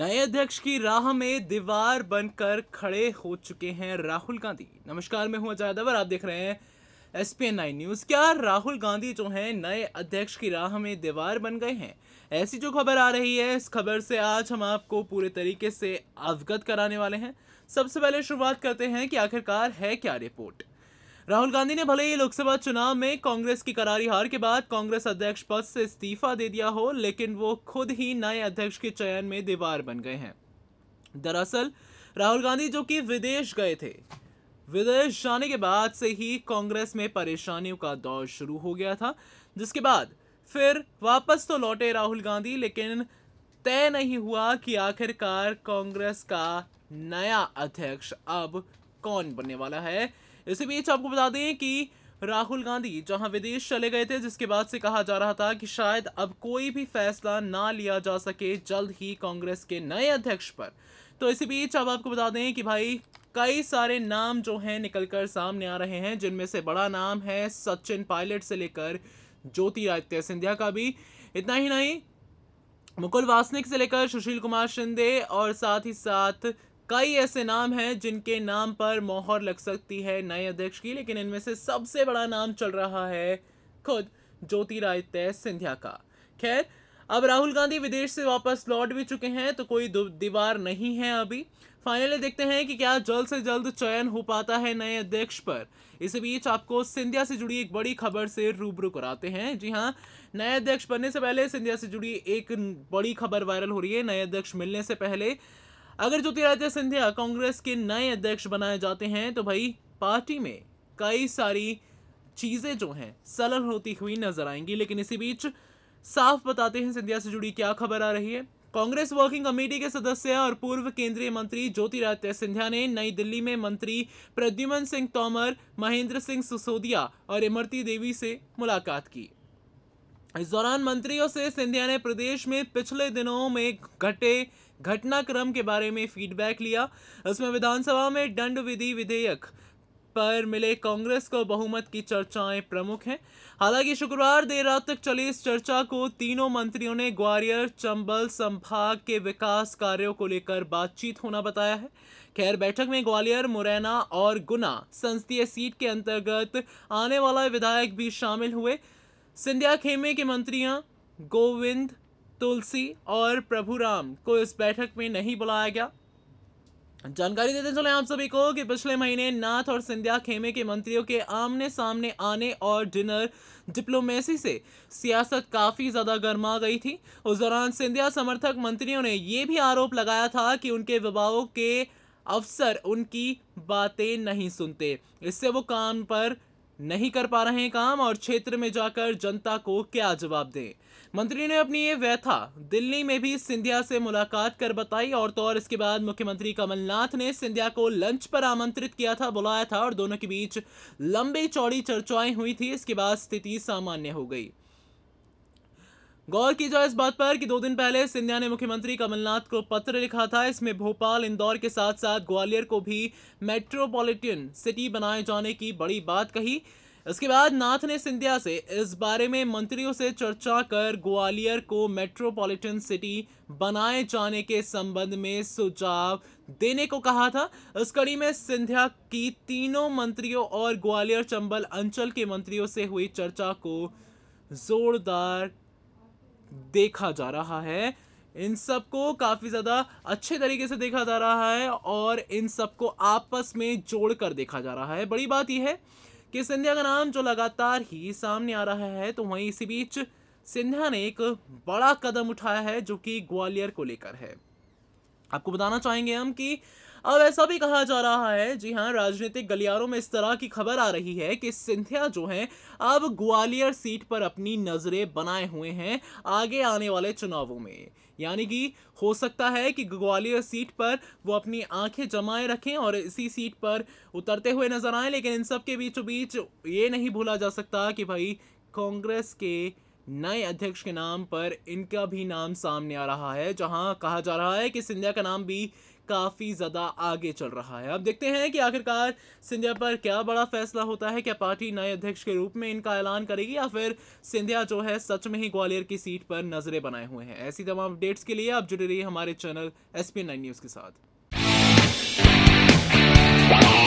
नए अध्यक्ष की राह में दीवार बनकर खड़े हो चुके हैं राहुल गांधी नमस्कार मैं हूं अजय आप देख रहे हैं S P N nine news क्या राहुल गांधी जो हैं नए अध्यक्ष की राह में दीवार बन गए हैं ऐसी जो खबर आ रही है इस खबर से आज हम आपको पूरे तरीके से अवगत कराने वाले हैं सबसे पहले शुरुआत करते हैं कि आखिरकार है क्या रिपोर्ट राहुल गांधी ने भले ही लोकसभा चुनाव में कांग्रेस की करारी हार के बाद कांग्रेस अध्यक्ष पद से इस्तीफा दे दिया हो लेकिन वो खुद ही नए अध्यक्ष के चयन में दीवार बन गए हैं दरअसल राहुल गांधी जो कि विदेश गए थे विदेश जाने के बाद से ही कांग्रेस में परेशानियों का दौर शुरू हो गया था जिसके बाद फिर वापस तो लौटे राहुल गांधी लेकिन तय नहीं हुआ कि आखिरकार कांग्रेस का नया अध्यक्ष अब कौन बनने वाला है इसी बीच आपको बता दें कि राहुल गांधी जहां विदेश चले गए थे जिसके बाद से कहा जा रहा था कि शायद अब कोई भी फैसला ना लिया जा सके जल्द ही कांग्रेस के नए अध्यक्ष पर तो इसी बीच अब आपको बता दें कि भाई कई सारे नाम जो हैं निकलकर सामने आ रहे हैं जिनमें से बड़ा नाम है सचिन पायलट से लेकर ज्योतिरादित्य सिंधिया का भी इतना ही नहीं मुकुल वासनिक से लेकर सुशील कुमार शिंदे और साथ ही साथ कई ऐसे नाम हैं जिनके नाम पर मोहर लग सकती है नए अध्यक्ष की लेकिन इनमें से सबसे बड़ा नाम चल रहा है खुद ज्योतिरादित्य सिंधिया का खैर अब राहुल गांधी विदेश से वापस लौट भी चुके हैं तो कोई दीवार नहीं है अभी फाइनली देखते हैं कि क्या जल्द से जल्द चयन हो पाता है नए अध्यक्ष पर इसी बीच आपको सिंधिया से जुड़ी एक बड़ी खबर से रूबरू कराते हैं जी हाँ नए अध्यक्ष बनने से पहले सिंधिया से जुड़ी एक बड़ी खबर वायरल हो रही है नए अध्यक्ष मिलने से पहले अगर ज्योतिरादित्य सिंधिया कांग्रेस के नए अध्यक्ष बनाए जाते हैं तो भाई पार्टी में कई सारी चीज़ें जो हैं सरल होती हुई नजर आएंगी लेकिन इसी बीच साफ बताते हैं सिंधिया से जुड़ी क्या खबर आ रही है कांग्रेस वर्किंग कमेटी के सदस्य और पूर्व केंद्रीय मंत्री ज्योतिरादित्य सिंधिया ने नई दिल्ली में मंत्री प्रद्युमन सिंह तोमर महेंद्र सिंह सिसोदिया और इमरती देवी से मुलाकात की इस दौरान मंत्रियों से सिंधिया ने प्रदेश में पिछले दिनों में घटे घटनाक्रम के बारे में फीडबैक लिया उसमें विधानसभा में दंड विधि विधेयक पर मिले कांग्रेस को बहुमत की चर्चाएं प्रमुख हैं हालांकि शुक्रवार देर रात तक चली इस चर्चा को तीनों मंत्रियों ने ग्वालियर चंबल संभाग के विकास कार्यों को लेकर बातचीत होना बताया है खैर बैठक में ग्वालियर मुरैना और गुना संसदीय सीट के अंतर्गत आने वाला विधायक भी शामिल हुए सिंधिया खेमे के मंत्रियां गोविंद तुलसी और प्रभु राम को इस बैठक में नहीं बुलाया गया जानकारी देते चले आप सभी को कि पिछले महीने नाथ और सिंधिया खेमे के मंत्रियों के आमने सामने आने और डिनर डिप्लोमेसी से सियासत काफ़ी ज़्यादा गर्मा गई थी उस दौरान सिंधिया समर्थक मंत्रियों ने यह भी आरोप लगाया था कि उनके विवाहों के अफसर उनकी बातें नहीं सुनते इससे वो काम पर नहीं कर पा रहे हैं काम और क्षेत्र में जाकर जनता को क्या जवाब दें मंत्री ने अपनी ये व्यथा दिल्ली में भी सिंधिया से मुलाकात कर बताई और तो और इसके बाद मुख्यमंत्री कमलनाथ ने सिंधिया को लंच पर आमंत्रित किया था बुलाया था और दोनों के बीच लंबी चौड़ी चर्चाएं हुई थी इसके बाद स्थिति सामान्य हो गई गौर की जाए इस बात पर कि दो दिन पहले सिंधिया ने मुख्यमंत्री कमलनाथ को पत्र लिखा था इसमें भोपाल इंदौर के साथ साथ ग्वालियर को भी मेट्रोपॉलिटन सिटी बनाए जाने की बड़ी बात कही इसके बाद नाथ ने सिंधिया से इस बारे में मंत्रियों से चर्चा कर ग्वालियर को मेट्रोपॉलिटन सिटी बनाए जाने के संबंध में सुझाव देने को कहा था इस कड़ी में सिंधिया की तीनों मंत्रियों और ग्वालियर चंबल अंचल के मंत्रियों से हुई चर्चा को जोरदार देखा जा रहा है इन सबको काफ़ी ज़्यादा अच्छे तरीके से देखा जा रहा है और इन सबको आपस में जोड़कर देखा जा रहा है बड़ी बात यह है कि सिंधिया का नाम जो लगातार ही सामने आ रहा है तो वहीं इसी बीच सिंधिया ने एक बड़ा कदम उठाया है जो कि ग्वालियर को लेकर है आपको बताना चाहेंगे हम कि अब ऐसा भी कहा जा रहा है जी हाँ राजनीतिक गलियारों में इस तरह की खबर आ रही है कि सिंथिया जो हैं अब ग्वालियर सीट पर अपनी नज़रें बनाए हुए हैं आगे आने वाले चुनावों में यानी कि हो सकता है कि ग्वालियर सीट पर वो अपनी आंखें जमाए रखें और इसी सीट पर उतरते हुए नजर आए लेकिन इन सब के बीचों बीच ये नहीं भूला जा सकता कि भाई कांग्रेस के नए अध्यक्ष के नाम पर इनका भी नाम सामने आ रहा है जहां कहा जा रहा है कि सिंधिया का नाम भी काफ़ी ज़्यादा आगे चल रहा है अब देखते हैं कि आखिरकार सिंधिया पर क्या बड़ा फैसला होता है क्या पार्टी नए अध्यक्ष के रूप में इनका ऐलान करेगी या फिर सिंधिया जो है सच में ही ग्वालियर की सीट पर नज़रें बनाए हुए हैं ऐसी तमाम अपडेट्स के लिए आप जुड़े रहिए हमारे चैनल एस पी न्यूज़ के साथ